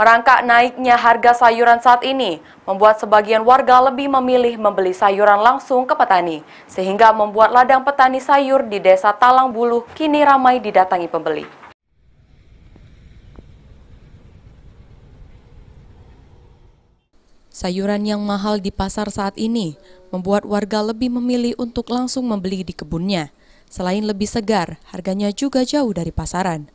Merangkak naiknya harga sayuran saat ini membuat sebagian warga lebih memilih membeli sayuran langsung ke petani, sehingga membuat ladang petani sayur di desa Talang Bulu kini ramai didatangi pembeli. Sayuran yang mahal di pasar saat ini membuat warga lebih memilih untuk langsung membeli di kebunnya. Selain lebih segar, harganya juga jauh dari pasaran.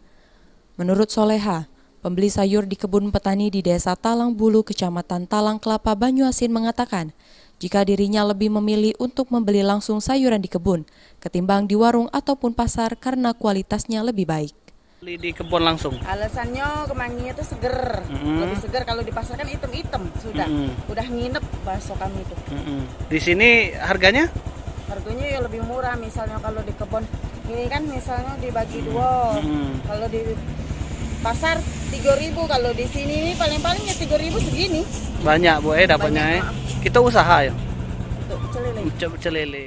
Menurut Soleha, Pembeli sayur di kebun petani di Desa Talang Bulu, Kecamatan Talang Kelapa, Banyuasin mengatakan, jika dirinya lebih memilih untuk membeli langsung sayuran di kebun, ketimbang di warung ataupun pasar karena kualitasnya lebih baik. Beli di kebun langsung? Alasannya kemanginya itu seger, mm -hmm. lebih seger. Kalau di pasar kan item-item sudah, mm -hmm. udah nginep bakso kami itu. Mm -hmm. Di sini harganya? harganya ya lebih murah misalnya kalau di kebun ini kan misalnya dibagi dua hmm. kalau di pasar 3000 kalau di sini nih paling-paling ya 3000 segini. Banyak Bu eh dapatnya. Eh. Kita usaha ya. Untuk celele. Untuk celele.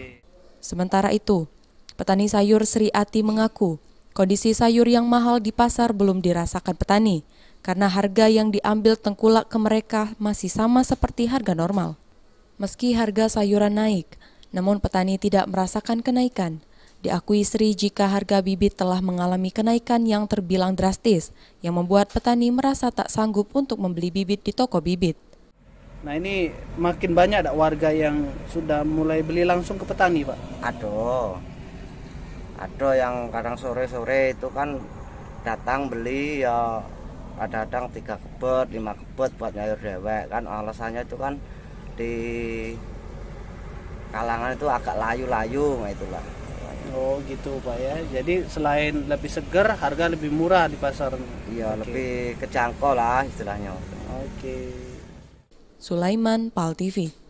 Sementara itu, petani sayur Sri Ati mengaku kondisi sayur yang mahal di pasar belum dirasakan petani karena harga yang diambil tengkulak ke mereka masih sama seperti harga normal. Meski harga sayuran naik, namun petani tidak merasakan kenaikan. Diakui Sri jika harga bibit telah mengalami kenaikan yang terbilang drastis, yang membuat petani merasa tak sanggup untuk membeli bibit di toko bibit. Nah ini makin banyak ada warga yang sudah mulai beli langsung ke petani Pak? Aduh, ada yang kadang sore-sore itu kan datang beli ya ada kadang tiga kebet, lima kebet buat nyayur dewek kan alasannya itu kan di kalangan itu agak layu-layu nah, itulah. Oh gitu pak ya. Jadi selain lebih seger, harga lebih murah di pasar. Iya okay. lebih kecangkau lah istilahnya. Oke. Okay. Sulaiman Pal TV.